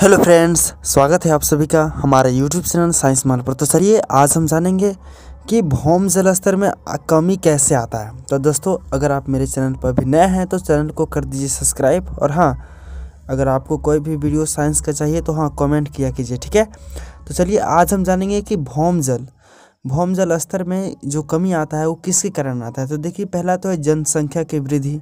hello friends स्वागत है आप सभी का हमारे यूट्यूब चैनल साइंस मान पर तो चलिए आज हम जानेंगे कि भौम जल स्तर में कमी कैसे आता है तो दोस्तों अगर आप मेरे चैनल पर भी नए हैं तो चैनल को कर दीजिए सब्सक्राइब और हाँ अगर आपको कोई भी वीडियो साइंस का चाहिए तो हाँ कमेंट किया कीजिए ठीक है तो चलिए आज हम जानेंगे कि भौम जल भौम जल स्तर में जो कमी आता है वो किसके कारण आता है तो देखिए पहला तो है जनसंख्या की वृद्धि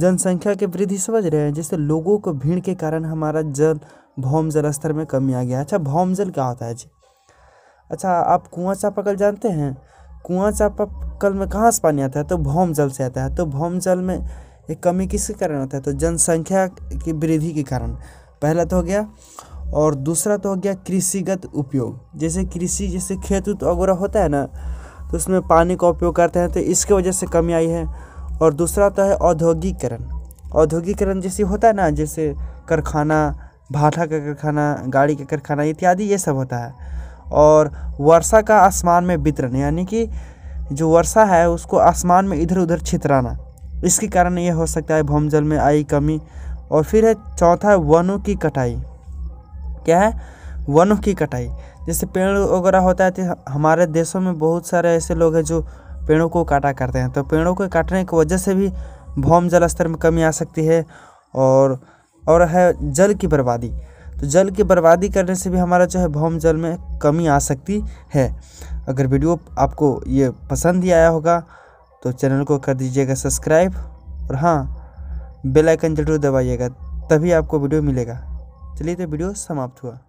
जनसंख्या के वृद्धि समझ रहे हैं जैसे लोगों को भीड़ के कारण हमारा जल भौम जल स्तर में कमी आ गया अच्छा भौम जल क्या होता है जी अच्छा आप कुआँ चापाकल जानते हैं कुआँ चापाकल में कहाँ से पानी आता है तो भौम जल से आता है तो भौम जल में ये कमी किसके कारण होता है तो जनसंख्या की वृद्धि के कारण पहला तो हो गया और दूसरा तो हो गया कृषिगत उपयोग जैसे कृषि जैसे खेत उत वगैरह होता है ना तो उसमें पानी का उपयोग करते हैं तो इसके वजह से कमी आई है और दूसरा होता है औद्योगिकरण औद्योगिकरण जैसे होता है ना जैसे कारखाना भाटा का कारखाना गाड़ी का कारखाना इत्यादि ये सब होता है और वर्षा का आसमान में वितरण यानी कि जो वर्षा है उसको आसमान में इधर उधर छितराना इसके कारण ये हो सकता है भौमजल में आई कमी और फिर है चौथा है वनों की कटाई क्या है वनों की कटाई जैसे पेड़ वगैरह होता है तो हमारे देशों में बहुत सारे ऐसे लोग हैं जो पेड़ों को काटा करते हैं तो पेड़ों को काटने की वजह से भी भौम जल स्तर में कमी आ सकती है और और है जल की बर्बादी तो जल की बर्बादी करने से भी हमारा जो है भौम जल में कमी आ सकती है अगर वीडियो आपको ये पसंद ही आया होगा तो चैनल को कर दीजिएगा सब्सक्राइब और हाँ बेल आइकन जरूर दबाइएगा तभी आपको वीडियो मिलेगा चलिए तो वीडियो समाप्त हुआ